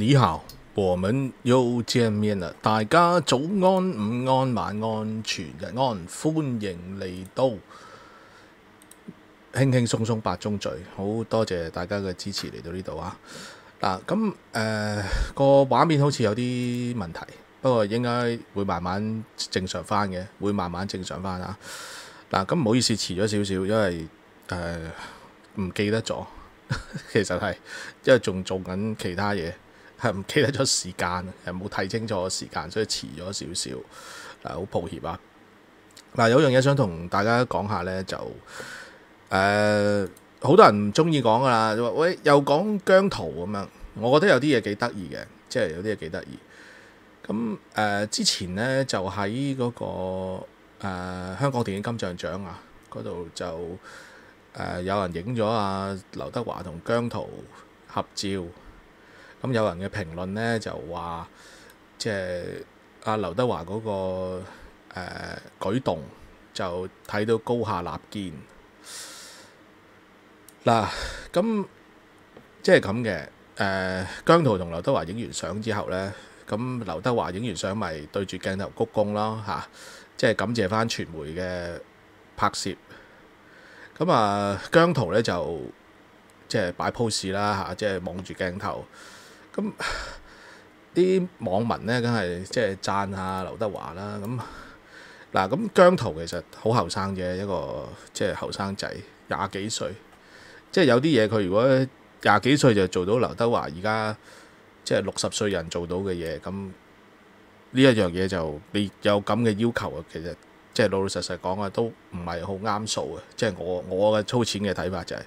你好，我们又见面了。大家早安、午安、晚安、全日安，欢迎嚟到，轻轻松松八宗罪，好多谢大家嘅支持嚟到呢度啊！嗱，咁诶个画面好似有啲问题，不过应该会慢慢正常翻嘅，会慢慢正常翻啊！嗱，咁唔好意思迟咗少少，因为诶唔记得咗，其实系因为仲做紧其他嘢。系唔記得咗時間，又冇睇清楚時間，所以遲咗少少，啊好抱歉啊！嗱，有樣嘢想同大家講下咧，就誒好多人唔中意講噶啦，喂又講姜途咁樣，我覺得有啲嘢幾得意嘅，即系有啲嘢幾得意。咁誒之前咧就喺嗰個香港電影金像獎啊嗰度就誒有人影咗阿劉德華同姜途合照。咁有人嘅評論呢，就話，即系阿劉德華嗰個誒舉動就睇到高下立見。嗱，咁即係咁嘅誒，姜途同劉德華影完相之後呢，咁劉德華影完相咪對住鏡頭鞠躬咯，嚇，即係感謝翻傳媒嘅拍攝。咁啊，姜途呢就即係擺 pose 啦，嚇，即係望住鏡頭。咁 啲网民咧，梗系即系赞下刘德华啦。咁嗱，咁姜涛其实好后生嘅一个，即系后生仔廿几岁，即系有啲嘢佢如果廿几岁就做到刘德华而家即系六十岁人做到嘅嘢，咁呢一样嘢就你有咁嘅要求啊，其实即系老老实实讲啊，都唔系好啱数嘅。即系我我嘅粗浅嘅睇法就系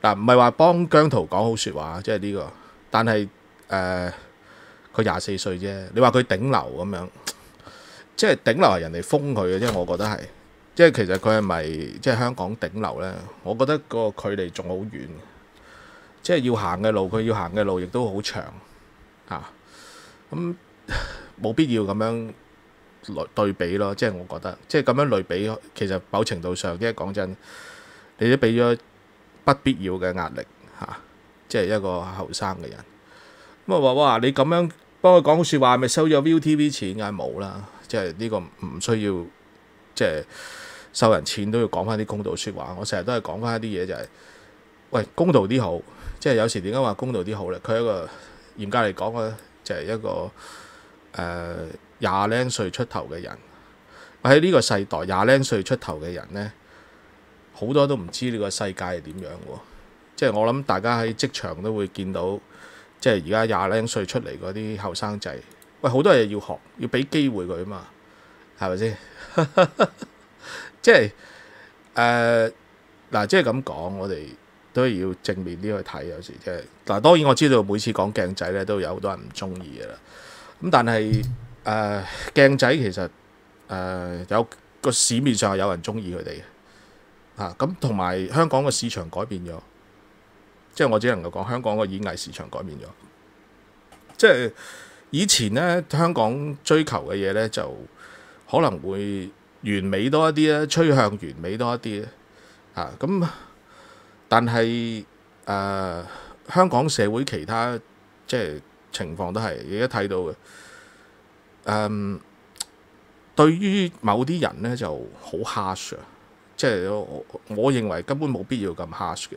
嗱，唔系话帮姜涛讲好说话，即系呢个，但系。誒，佢廿四歲啫，你話佢頂流咁樣，即系頂流係人哋封佢嘅，即係我覺得係，即係其實佢係咪即系香港頂流呢？我覺得個距離仲好遠，即系要行嘅路，佢要行嘅路亦都好長啊。咁 冇必要咁樣來對比咯，即係我覺得，即系咁樣類比，其實某程度上，即係講真，你都俾咗不必要嘅壓力嚇，即係一個後生嘅人。咁啊！話哇！你咁樣幫佢講好説話，咪收咗 ViuTV 錢？梗係冇啦！即係呢個唔需要，即係收人錢都要講翻啲公道説話。我成日都係講翻一啲嘢，就係喂公道啲好。即係有時點解話公道啲好咧？佢一個嚴格嚟講啊，就係一個誒廿零歲出頭嘅人。喺呢個世代，廿零歲出頭嘅人咧，好多都唔知呢個世界係點樣喎。即係我諗大家喺職場都會見到。即係而家廿零歲出嚟嗰啲後生仔，喂好多嘢要學，要俾機會佢啊嘛，係咪先？即係誒嗱，即係咁講，我哋都要正面啲去睇，有時即係嗱，當然我知道每次講鏡仔咧都有好多人唔中意嘅啦。咁但係誒鏡仔其實誒有個市面上有人中意佢哋嘅，嚇咁同埋香港嘅市場改變咗。即系我只能够讲，香港個演艺市场改变咗。即系以前咧，香港追求嘅嘢咧，就可能会完美多一啲咧，趋向完美多一啲咁，但系诶，香港社会其他即系情况都系，而家睇到嘅。嗯，对于某啲人咧就好 hush 啊，即系我我认为根本冇必要咁 hush 嘅。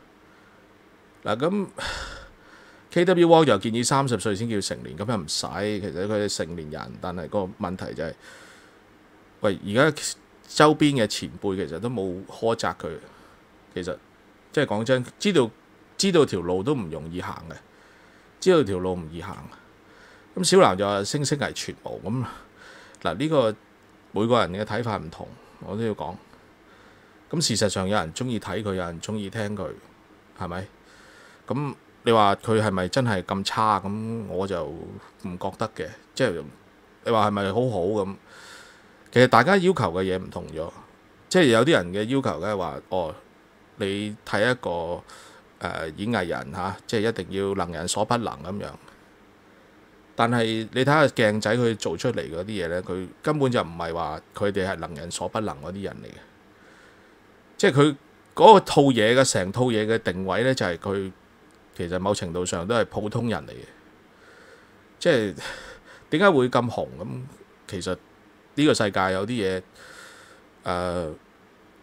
嗱咁 K.W.Wall 又建議三十歲先叫成年，咁又唔使。其實佢成年人，但係個問題就係，喂而家周邊嘅前輩其實都冇苛責佢。其實即係講真，知道知道條路都唔容易行嘅，知道條路唔易行。咁小南就話星星係全部咁嗱。呢個每個人嘅睇法唔同，我都要講。咁事實上有人中意睇佢，有人中意聽佢，係咪？咁你話佢係咪真係咁差？咁我就唔覺得嘅，即係你話係咪好好咁？其實大家要求嘅嘢唔同咗，即係有啲人嘅要求咧，話哦，你睇一個誒演藝人嚇，即係一定要能人所不能咁樣。但係你睇下鏡仔佢做出嚟嗰啲嘢咧，佢根本就唔係話佢哋係能人所不能嗰啲人嚟嘅，即係佢嗰個套嘢嘅成套嘢嘅定位咧，就係佢。其实某程度上都系普通人嚟嘅，即系点解会咁红咁？其实呢个世界有啲嘢诶，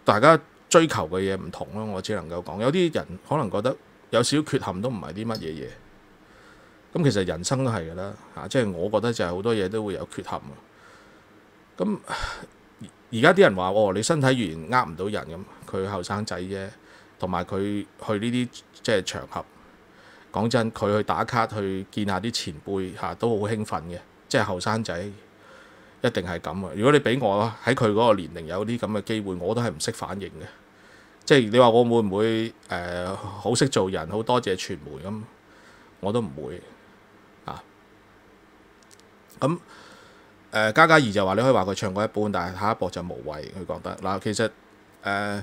大家追求嘅嘢唔同咯。我只能够讲，有啲人可能觉得有少少缺陷都唔系啲乜嘢嘢。咁其实人生都系噶啦吓，即系我觉得就系好多嘢都会有缺陷啊。咁而家啲人话：，你身体完，言呃唔到人咁，佢后生仔啫，同埋佢去呢啲即系场合。講真，佢去打卡去見下啲前輩嚇，都好興奮嘅。即係後生仔一定係咁啊！如果你俾我喺佢嗰個年齡有啲咁嘅機會，我都係唔識反應嘅。即係你話我會唔會誒好識做人，好多謝傳媒咁，我都唔會啊。咁誒，嘉嘉怡就話你可以話佢唱歌一般，但係下一步就無謂。佢覺得嗱，其實誒。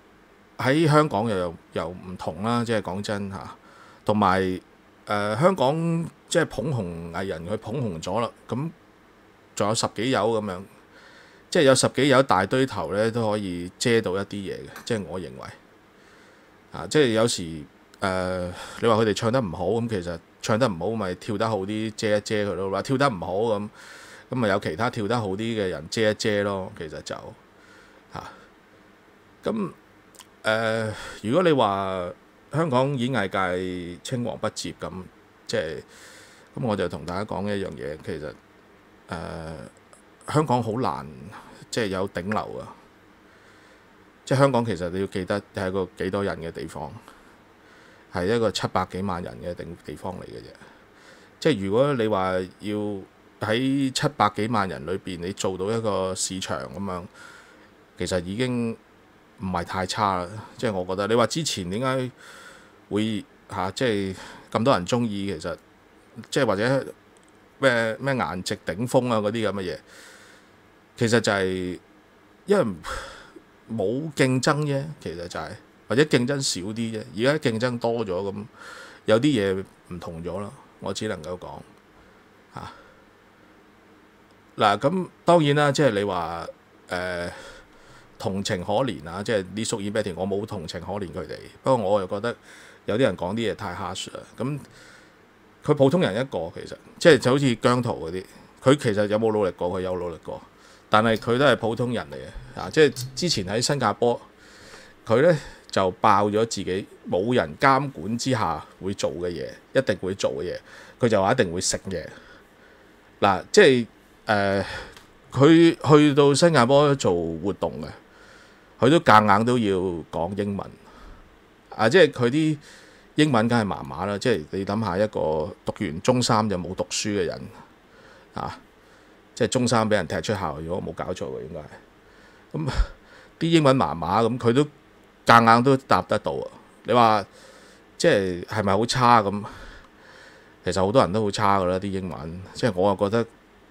喺香港又又唔同啦，即係講真嚇，同埋誒香港即係捧紅藝人，佢捧紅咗啦，咁仲有十幾友咁樣，即係有十幾友大堆頭咧，都可以遮到一啲嘢嘅，即係我認為啊，即係有時誒，你話佢哋唱得唔好咁，其實唱得唔好咪跳得好啲遮一遮佢咯，話跳得唔好咁，咁咪有其他跳得好啲嘅人遮一遮咯，其實就嚇咁。誒，如果你話香港演藝界青黃不接咁，即係咁，我就同大家講一樣嘢，其實誒香港好難，即係有頂流啊！即係香港其實你要記得係一個幾多人嘅地方，係一個七百幾萬人嘅頂地方嚟嘅啫。即係如果你話要喺七百幾萬人裏邊，你做到一個市場咁樣，其實已經。唔係太差啦，即係我覺得你話之前點解會嚇，即係咁多人中意，其實即係或者咩咩顏值頂峰啊嗰啲咁嘅嘢，其實就係因為冇競爭啫，其實就係或者競爭少啲啫。而家競爭多咗咁，有啲嘢唔同咗咯。我只能夠講嚇。嗱，咁當然啦，即係你話誒。同情可憐啊！即係啲縮耳鼻涕，我冇同情可憐佢哋。不過我又覺得有啲人講啲嘢太 hush 啦。咁佢普通人一個其實，即係就好似姜圖嗰啲，佢其實有冇努力過？佢有努力過，但系佢都係普通人嚟嘅啊！即係之前喺新加坡，佢咧就爆咗自己冇人監管之下會做嘅嘢，一定會做嘅嘢，佢就話一定會食嘢。嗱，即係誒，佢去到新加坡做活動嘅。佢都夾硬都要講英文，啊，即係佢啲英文梗係麻麻啦。即係你諗下一個讀完中三就冇讀書嘅人，啊，即係中三俾人踢出校如果冇搞錯嘅應該係。咁啲英文麻麻，咁佢都夾硬都答得到。你話即係係咪好差咁？其實好多人都好差㗎啦，啲英文。即係我又覺得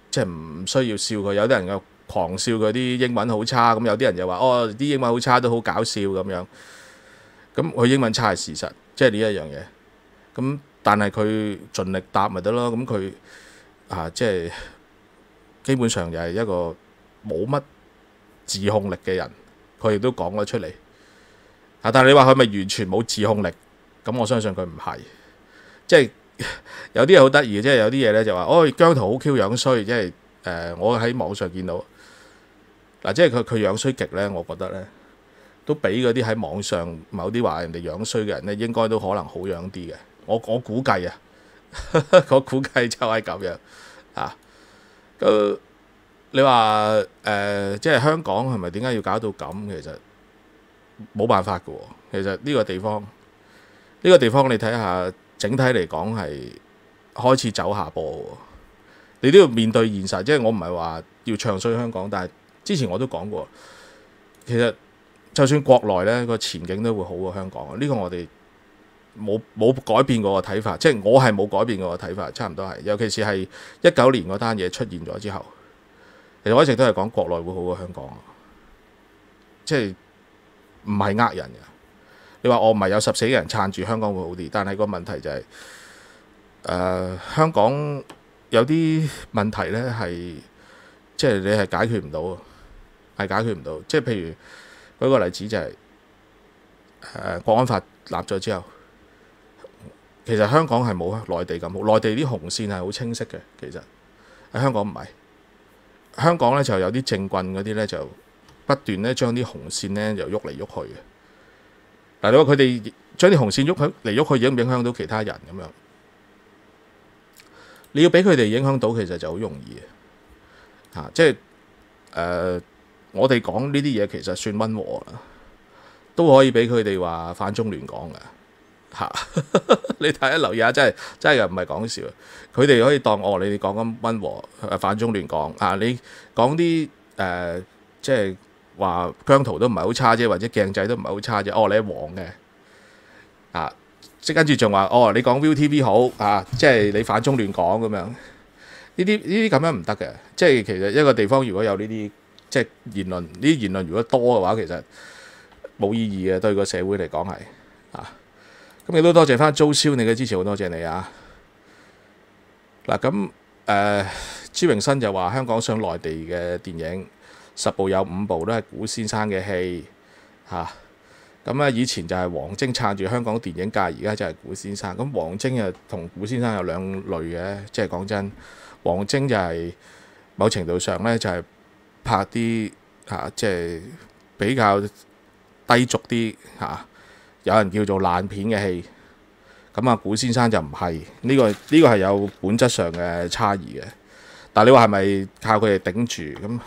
即係唔需要笑佢，有啲人嘅。狂笑佢啲英文好差，咁有啲人又話：哦，啲英文好差都好搞笑咁樣。咁佢英文差係事實，即係呢一樣嘢。咁但係佢盡力答咪得咯。咁佢啊，即係基本上又係一個冇乜自控力嘅人。佢亦都講咗出嚟。啊！但係你話佢咪完全冇自控力？咁我相信佢唔係。即係有啲嘢好得意嘅，即係有啲嘢咧就話：哦，姜圖好 Q 樣衰，即係誒我喺網上見到。嗱，即系佢佢樣衰極咧，我覺得咧，都比嗰啲喺網上某啲話人哋樣衰嘅人咧，應該都可能好樣啲嘅。我我估計啊，我估計就係咁樣啊。咁你話誒，即系香港係咪點解要搞到咁？其實冇辦法嘅。其實呢個地方，呢個地方你睇下，整體嚟講係開始走下坡。你都要面對現實，即系我唔係話要唱衰香港，但係。之前我都講過，其實就算國內咧個前景都會好過香港，呢個我哋冇冇改變過個睇法，即系我係冇改變過個睇法，差唔多係。尤其是係一九年嗰單嘢出現咗之後，其實我一直都係講國內會好過香港，即係唔係呃人嘅。你話我唔係有十四人撐住香港會好啲，但系個問題就係，誒香港有啲問題咧係即系你係解決唔到啊。系解決唔到，即系譬如舉個例子就係誒《國安法》立咗之後，其實香港係冇內地咁好，內地啲紅線係好清晰嘅，其實喺香港唔係，香港咧就有啲政棍嗰啲咧就不斷咧將啲紅線咧就喐嚟喐去嘅。嗱，你話佢哋將啲紅線喐去嚟喐去，影唔影響到其他人咁樣？你要俾佢哋影響到，其實就好容易嘅，嚇！即系誒。我哋讲呢啲嘢其实算温和啦，都可以俾佢哋话反中乱讲噶吓。你睇下留意下，真系真系又唔系讲笑。佢哋可以当哦，你哋讲咁温和反中乱讲啊！你讲啲诶即系话疆圖都唔系好差啫，或者镜仔都唔系好差啫。哦，你系黄嘅啊，即跟住仲话哦，你讲 ViuTV 好啊，即系你反中乱讲咁样。呢啲呢啲咁样唔得嘅，即系其实一个地方如果有呢啲。即係言論，呢啲言論如果多嘅話，其實冇意義嘅。對個社會嚟講係啊。咁亦都多謝翻租超你嘅支持，好多謝你啊。嗱，咁誒朱榮新就話香港上內地嘅電影十部有五部都係古先生嘅戲嚇。咁啊，以前就係王晶撐住香港電影界，而家就係古先生。咁王晶啊同古先生有兩類嘅，即係講真，王晶就係某程度上咧就係。拍啲嚇，即係比較低俗啲嚇，有人叫做爛片嘅戲。咁啊，古先生就唔係呢個呢個係有本質上嘅差異嘅。但你話係咪靠佢哋頂住咁？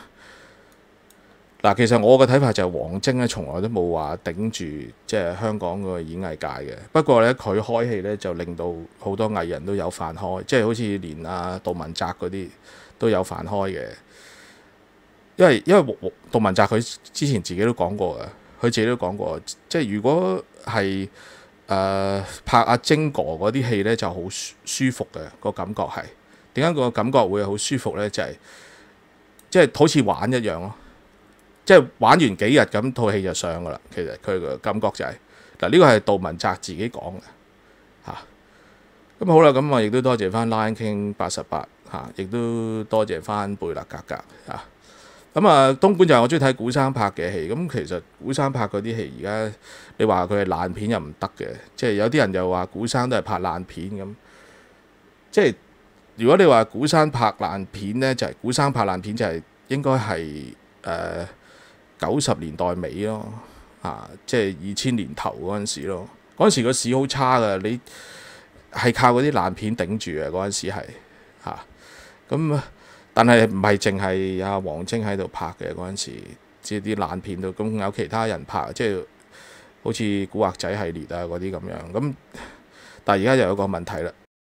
嗱，其實我嘅睇法就係王晶咧，從來都冇話頂住即係香港個演藝界嘅。不過咧，佢開戲咧就令到好多藝人都有飯開，即係好似連啊杜汶澤嗰啲都有飯開嘅。因为因为杜文泽佢之前自己都讲过嘅，佢自己都讲过，即系如果系诶拍阿精哥嗰啲戏咧就好舒服嘅个感觉系，点解个感觉会好舒服咧？就系即系好似玩一样咯，即系玩完几日咁套戏就上噶啦。其实佢嘅感觉就系嗱，呢个系杜文泽自己讲嘅吓。咁好啦，咁我亦都多谢翻 l i o n k i n g 八十八吓，亦都多谢翻贝勒格格啊。咁啊，東莞就係我中意睇古生拍嘅戲。咁其實古生拍嗰啲戲，而家你話佢係爛片又唔得嘅，即係有啲人又話古生都係拍爛片咁。即係如果你話古生拍爛片咧，就係古生拍爛片就係應該係誒九十年代尾咯，啊，即係二千年頭嗰陣時咯。嗰陣時個市好差嘅，你係靠嗰啲爛片頂住嘅嗰陣時係嚇，咁啊。但係唔係淨係阿黃晶喺度拍嘅嗰陣時，即係啲爛片度，咁有其他人拍，即係好似古惑仔系列啊嗰啲咁樣。咁但係而家又有個問題啦。